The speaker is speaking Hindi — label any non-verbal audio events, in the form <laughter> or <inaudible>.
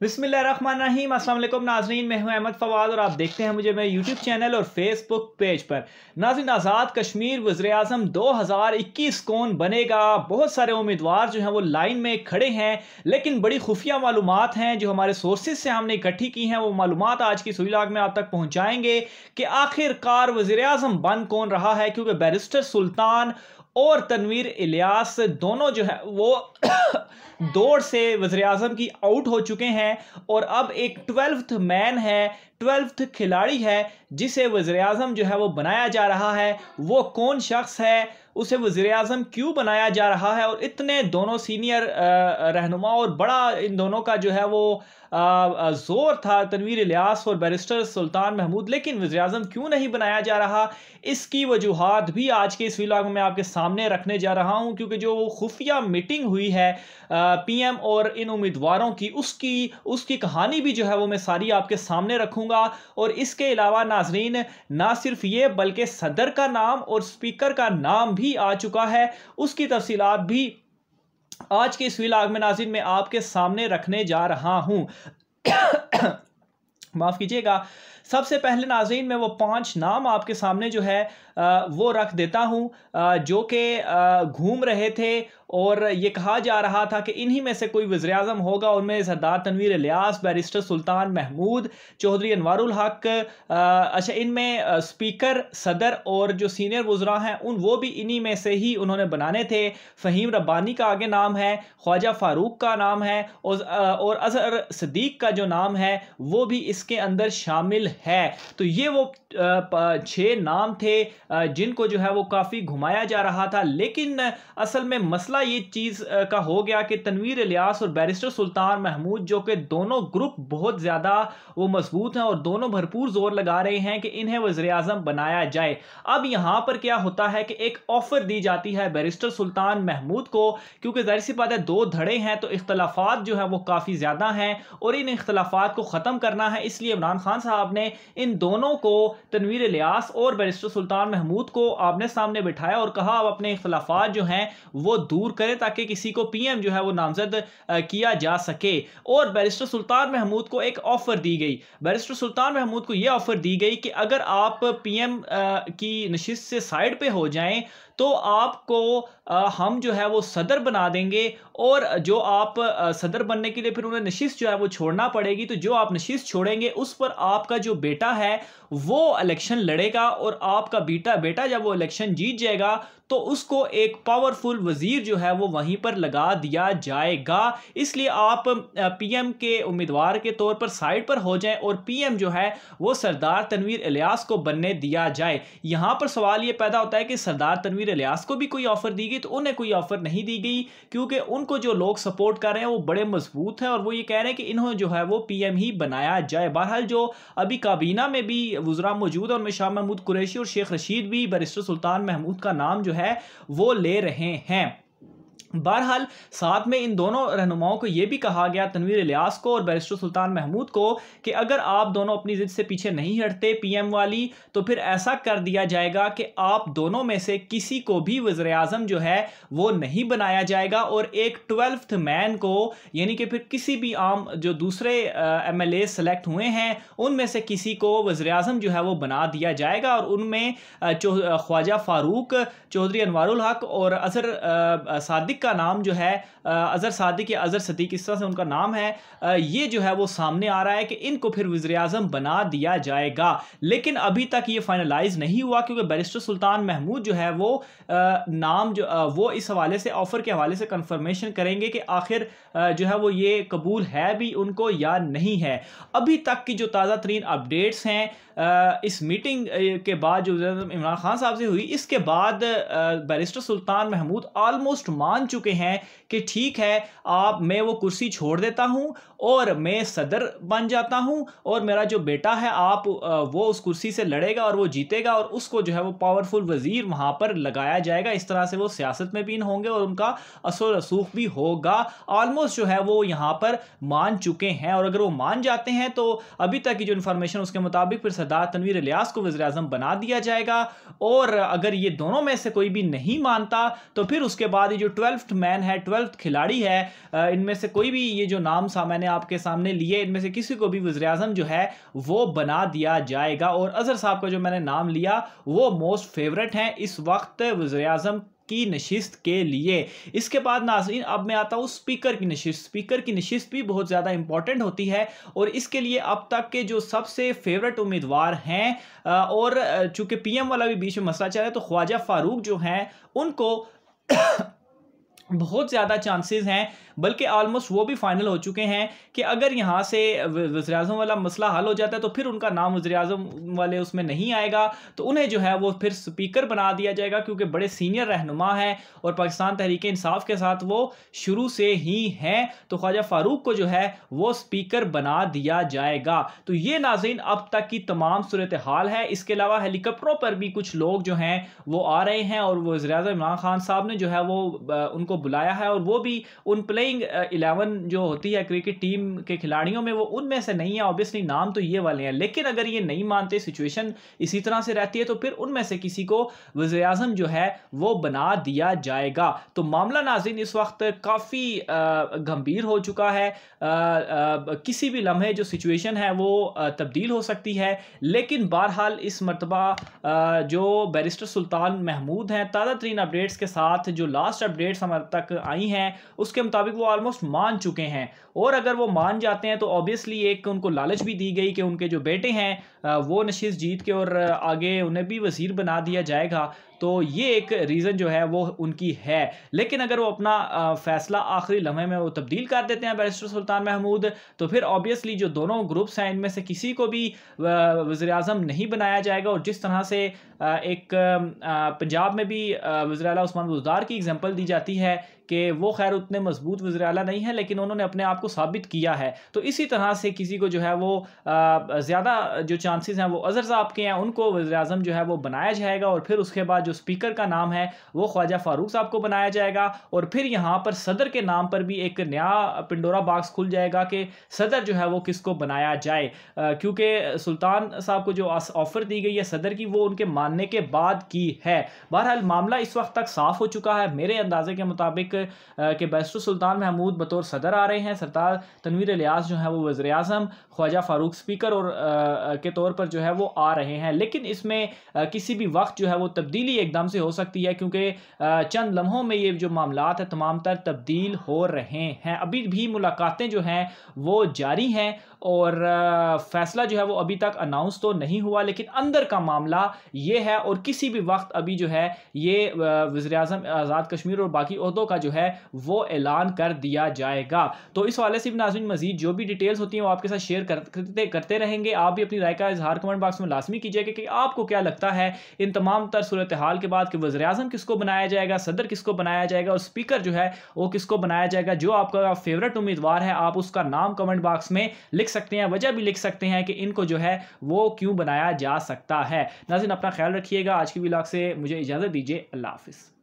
बिसमीम असल नाजरीन मैं हूं अहमद फवाद और आप देखते हैं मुझे मेरे यूट्यूब चैनल और फेसबुक पेज पर नाजरीन आज़ाद कश्मीर वज़र अजम दो हज़ार इक्कीस कौन बनेगा बहुत सारे उम्मीदवार जो हैं वो लाइन में खड़े हैं लेकिन बड़ी खुफिया मालूम हैं जो हमारे सोर्सेज से हमने इकट्ठी की हैं वो मालूम आज की सुई लाग में आप तक पहुँचाएंगे कि आखिरकार वज़र अजम बन कौन रहा है क्योंकि बैरिस्टर सुल्तान और तनवीर इलियास दोनों जो है वो हम्म। दौड़ से वजर अजम की आउट हो चुके हैं और अब एक ट्वेल्थ मैन है ट्वेल्थ खिलाड़ी है जिसे वजर अजम जो है वो बनाया जा रहा है वो कौन शख्स है उसे वज़र अजम क्यों बनाया जा रहा है और इतने दोनों सीनियर रहनुमा और बड़ा इन दोनों का जो है वो ज़ोर था तनवीर लियास और बैरिस्टर सुल्तान महमूद लेकिन वज़र अजम क्यों नहीं बनाया जा रहा इसकी वजूहत भी आज के इस व्लाग में आपके सामने रखने जा रहा हूँ क्योंकि जो खुफिया मीटिंग हुई है आ, पीएम और इन उम्मीदवारों की उसकी उसकी कहानी भी जो है वो मैं सारी आपके सामने रखूंगा और इसके अलावा नाजरीन ना सिर्फ ये बल्कि सदर का नाम और स्पीकर का नाम भी आ चुका है उसकी तफसीत भी आज के इस विलाग में नाजिन में आपके सामने रखने जा रहा हूँ <coughs> माफ़ कीजिएगा सबसे पहले नाजीन में वो पांच नाम आपके सामने जो है वो रख देता हूँ जो कि घूम रहे थे और ये कहा जा रहा था कि इन्हीं में से कोई वज़र अजम होगा उनमें सरदार तनवीर लियास बैरिस्टर सुल्तान महमूद चौधरी अनवारुल हक अच्छा इनमें स्पीकर सदर और जो सीनियर वज़रा हैं उन वो भी इन्हीं में से ही उन्होंने बनाने थे फ़हीम रब्बानी का आगे नाम है ख्वाजा फ़ारूक का नाम है और अजहर सदीक का जो नाम है वो भी इसके अंदर शामिल है तो ये वो छः नाम थे जिनको जो है वो काफ़ी घुमाया जा रहा था लेकिन असल में मसला फैसला ये चीज़ का हो गया कि तनवीर इलियास और बैरिस्टर सुल्तान महमूद जो कि दोनों ग्रुप बहुत ज़्यादा वो मजबूत हैं और दोनों भरपूर जोर लगा रहे हैं कि इन्हें वजे अजम बनाया जाए अब यहाँ पर क्या होता है कि एक ऑफ़र दी जाती है बैरिस्टर सुल्तान महमूद को क्योंकि जाहिर सी बात है दो धड़े हैं तो इख्तलाफात जो है वो काफ़ी ज़्यादा हैं और इन इख्तलाफात को ख़त्म करना है इसलिए इमरान खान साहब ने इन दोनों को तनवीर इलियास और बैरिस्टर सुल्तान महमूद को आमने सामने बिठाया और कहा अब अपने इख्तलाफात जो हैं वो दूर मजबूर करें ताकि किसी को पीएम जो है वो नामजद किया जा सके और बैरिस्टर सुल्तान महमूद को एक ऑफ़र दी गई बैरिस्टर सुल्तान महमूद को यह ऑफ़र दी गई कि अगर आप पीएम की नशिस्त से साइड पे हो जाएं तो आपको हम जो है वो सदर बना देंगे और जो आप सदर बनने के लिए फिर उन्हें नशिस्त जो है वो छोड़ना पड़ेगी तो जो आप नशिस्त छोड़ेंगे उस पर आपका जो बेटा है वो इलेक्शन लड़ेगा और आपका बेटा बेटा जब वो इलेक्शन जीत जाएगा तो उसको एक पावरफुल वजीर जो है वो वहीं पर लगा दिया जाएगा इसलिए आप पीएम के उम्मीदवार के तौर पर साइड पर हो जाएं और पीएम जो है वो सरदार तनवीर इलियास को बनने दिया जाए यहाँ पर सवाल ये पैदा होता है कि सरदार तनवीर इलियास को भी कोई ऑफर दी गई तो उन्हें कोई ऑफर नहीं दी गई क्योंकि उनको जो लोग सपोर्ट कर रहे हैं वो बड़े मजबूत हैं और वो ये कह रहे हैं कि इन्होंने जो है वो पी ही बनाया जाए बहरहाल जो अभी काबीना में भी वज़रा मौजूद और उनमें शाह महमूद कुरैशी और शेख रशीद भी बरिस्टर सुल्तान महमूद का नाम जो है वो ले रहे हैं बहरहाल साथ में इन दोनों रहनुमाओं को यह भी कहा गया तनवीर इलियास को और बैरिस्टर सुल्तान महमूद को कि अगर आप दोनों अपनी ज़िद से पीछे नहीं हटते पीएम वाली तो फिर ऐसा कर दिया जाएगा कि आप दोनों में से किसी को भी वज़र अजम जो है वो नहीं बनाया जाएगा और एक ट्वेल्थ मैन को यानी कि फिर किसी भी आम जो दूसरे एम एल सेलेक्ट हुए हैं उनमें से किसी को वज़र अजम जो है वो बना दिया जाएगा और उनमें ख्वाजा फारूक चौधरी अनवर हक और अजहर सादिक का नाम जो है अजहर सादिक या अजहर सदीक इस तरह से उनका नाम है ये जो है वो सामने आ रहा है कि इनको फिर वज़र अजम बना दिया जाएगा लेकिन अभी तक ये फाइनलाइज नहीं हुआ क्योंकि बैरिस्टर सुल्तान महमूद जो है वो नाम जो वो इस हवाले से ऑफ़र के हवाले से कंफर्मेशन करेंगे कि आखिर जो है वो ये कबूल है भी उनको या नहीं है अभी तक की जो ताज़ा तरीन अपडेट्स हैं इस मीटिंग के बाद जो इमरान खान साहब से हुई इसके बाद बैरिस्टर सुल्तान महमूद आलमोस्ट मान चुके चुके हैं कि ठीक है आप मैं वो कुर्सी छोड़ देता हूँ और मैं सदर बन जाता हूँ और मेरा जो बेटा है आप वो उस कुर्सी से लड़ेगा और वो जीतेगा और उसको जो है वो पावरफुल वज़ीर वहाँ पर लगाया जाएगा इस तरह से वो सियासत में भी होंगे और उनका असर रसूख भी होगा ऑलमोस्ट जो है वो यहाँ पर मान चुके हैं और अगर वो मान जाते हैं तो अभी तक की जो इन्फॉर्मेशन उसके मुताबिक फिर सरदार तनवीर अलियास को वजी अजम बना दिया जाएगा और अगर ये दोनों में से कोई भी नहीं मानता तो फिर उसके बाद ये जो ट्वेल्थ मैन है ट्वेल्थ खिलाड़ी है इनमें से कोई भी ये जो नाम सा मैंने आपके सामने लिए इनमें से किसी को भी वज़र जो है वो बना दिया जाएगा और अजहर साहब का जो मैंने नाम लिया वो मोस्ट फेवरेट हैं इस वक्त वज़र की नशिस्त के लिए इसके बाद नाजरीन अब मैं आता हूँ स्पीकर की नशिस्त स्पीकर की नशिस्त भी बहुत ज़्यादा इंपॉर्टेंट होती है और इसके लिए अब तक के जो सबसे फेवरेट उम्मीदवार हैं और चूंकि पीएम वाला भी बीच में मसला चल रहा है तो ख्वाजा फारूक जो हैं उनको बहुत ज़्यादा चांसेस हैं बल्कि ऑलमोस्ट वो भी फाइनल हो चुके हैं कि अगर यहाँ से वजी अजम वाला मसला हल हो जाता है तो फिर उनका नाम वजी अजम वाले उसमें नहीं आएगा तो उन्हें जो है वो फिर स्पीकर बना दिया जाएगा क्योंकि बड़े सीनियर रहनुमा हैं और पाकिस्तान तहरीक इंसाफ के साथ वो शुरू से ही हैं तो ख्वाजा फारूक को जो है वो स्पीकर बना दिया जाएगा तो ये नाजिन अब तक की तमाम सूरत हाल है इसके अलावा हेलीकॉप्टरों पर भी कुछ लोग जो हैं वो आ रहे हैं और वजर अजम इमरान खान साहब ने जो है वो उनको बुलाया है और वो भी उन प्ले प्लेइंग इलेवन uh, जो होती है क्रिकेट टीम के खिलाड़ियों में वो उनमें से नहीं है ऑब्वियसली नाम तो ये वाले हैं लेकिन अगर ये नहीं मानते सिचुएशन इसी तरह से रहती है तो फिर उनमें से किसी को वजे अजम जो है वो बना दिया जाएगा तो मामला नाजिन इस वक्त काफ़ी गंभीर हो चुका है आ, आ, किसी भी लम्हे जो सिचुएशन है वो तब्दील हो सकती है लेकिन बहरहाल इस मरतबा जो बैरिस्टर सुल्तान महमूद हैं ताज़ा तरीन अपडेट्स के साथ जो लास्ट अपडेट्स हमारे तक आई हैं उसके मुताबिक वो ऑलमोस्ट मान चुके हैं और अगर वो मान जाते हैं तो ऑब्वियसली एक उनको लालच भी दी गई कि उनके जो बेटे हैं वो नशीस जीत के और आगे उन्हें भी वज़ीर बना दिया जाएगा तो ये एक रीज़न जो है वो उनकी है लेकिन अगर वो अपना फैसला आखिरी लम्हे में वो तब्दील कर देते हैं बैरिस्टर सुल्तान महमूद तो फिर ऑब्वियसली जो दोनों ग्रुप्स हैं इनमें से किसी को भी वज़र अजम नहीं बनाया जाएगा और जिस तरह से एक पंजाब में भी वज़र अल उस्मान बुजदार की एग्ज़ाम्पल दी जाती है कि वो खैर उतने मजबूत वजर अला नहीं है लेकिन उन्होंने अपने आप को साबित किया है तो इसी तरह से किसी को जो है वो ज़्यादा जो चांसेस हैं वो अजर साहब के हैं उनको वजर अजम जो है वो बनाया जाएगा और फिर उसके बाद जो स्पीकर का नाम है वो ख्वाजा फारूक साहब को बनाया जाएगा और फिर यहाँ पर सदर के नाम पर भी एक नया पिंडोरा बाक्स खुल जाएगा कि सदर जो है वो किसको बनाया जाए क्योंकि सुल्तान साहब को जो ऑफ़र दी गई है सदर की वो उनके मानने के बाद की है बहरहाल मामला इस वक्त तक साफ़ हो चुका है मेरे अंदाजे के मुताबिक के बैसर सुल्तान महमूद बतौर सदर आ रहे हैं सरदार तनवीर लियाज जो है वो वज़र अजम ख्वाजा फ़ारूक स्पीकर और आ, के तौर पर जो है वो आ रहे हैं लेकिन इसमें किसी भी वक्त जो है वो तब्दीली भी एकदम से हो सकती है क्योंकि चंद लम्हों में ये जो मामला है तमाम तर तब्दील हो रहे हैं अभी भी मुलाकातें जो हैं वो जारी हैं और फैसला जो है वो अभी तक अनाउंस तो नहीं हुआ लेकिन अंदर का मामला ये है और किसी भी वक्त अभी जो है ये वज़र अजम आज़ाद कश्मीर और बाकी अहदों का जो है वो ऐलान कर दिया जाएगा तो इस वाले से भी नाजमिन मजीद जो भी डिटेल्स होती हैं वो आपके साथ शेयर करते करते रहेंगे आप भी अपनी राय का इजहार कमेंट बॉक्स में लाजमी कीजिएगा कि आपको क्या लगता है इन तमाम तर सूरत हाल के बाद कि वज़र अजम किसको बनाया जाएगा सदर किसको बनाया जाएगा और स्पीकर जो है वो किसको बनाया जाएगा जो आपका फेवरेट उम्मीदवार है आप उसका नाम कमेंट बॉक्स में लिख लिख सकते हैं वजह भी लिख सकते हैं कि इनको जो है वो क्यों बनाया जा सकता है नाजिन अपना ख्याल रखिएगा आज के ब्लॉग से मुझे इजाज़त दीजिए अल्लाह हाफिज़